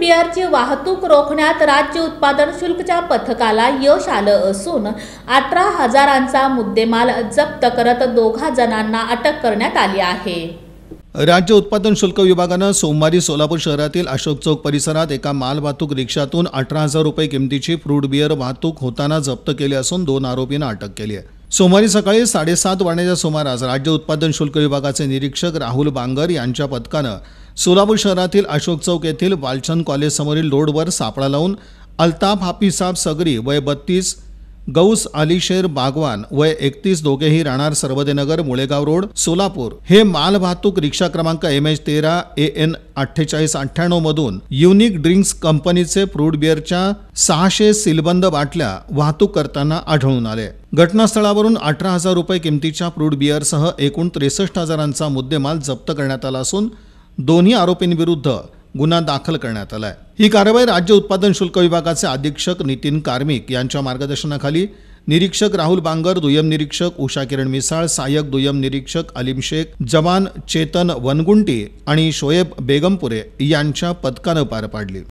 बिअरची वाहतूक रोखण्यात राज्य उत्पादन शुल्कच्या पथकाला यश आलं असून अठरा हजारांचा मुद्देमाल जप्त करत दोघा जणांना अटक करण्यात आली आहे राज्य उत्पादन शुल्क विभागानं सोमवारी सोलापूर शहरातील अशोक चौक परिसरात एका मालवाहतूक रिक्षातून अठरा हजार रुपये किमतीची फ्रूट बियर वाहतूक होताना जप्त केली असून दोन आरोपींना अटक केली आहे सोमवारी सकाळी साडेसात वाजण्याच्या सुमारास राज्य उत्पादन शुल्क विभागाचे निरीक्षक राहुल बांगर यांच्या पथकानं सोलापूर शहरातील अशोक चौक येथील वालचंद कॉलेजसमोरील रोडवर सापळा लावून अल्ताफ हापिसाब सगरी वय बत्तीस गौस आलीशेर बागवान वय एकतीस दोघेही राहणार सर्वदेनगर मुळेगाव रोड सोलापूर हे माल वाहतूक रिक्षा क्रमांक एम एच तेरा ए एन अठ्ठेचाळीस अठ्ठ्याण्णव मधून युनिक ड्रिंक्स कंपनीचे फ्रूट बिअरच्या सहाशे सिलबंद बाटल्या वाहतूक करताना आढळून आले घटनास्थळावरून अठरा हजार रुपये किमतीच्या फ्रूट बिअरसह एकूण त्रेसष्ट हजारांचा मुद्देमाल जप्त करण्यात आला असून दोन्ही आरोपींविरुद्ध गुन्हा दाखल करण्यात आला आहे ही कारवाई राज्य उत्पादन शुल्क विभागाचे अधीक्षक नितीन कार्मिक यांच्या मार्गदर्शनाखाली निरीक्षक राहुल बांगर दुय्यम निरीक्षक उषा किरण मिसाळ सहाय्यक दुय्यम निरीक्षक अलीम शेख जवान चेतन वनगुंटी आणि शोएब बेगमपुरे यांच्या पथकानं पार पाडली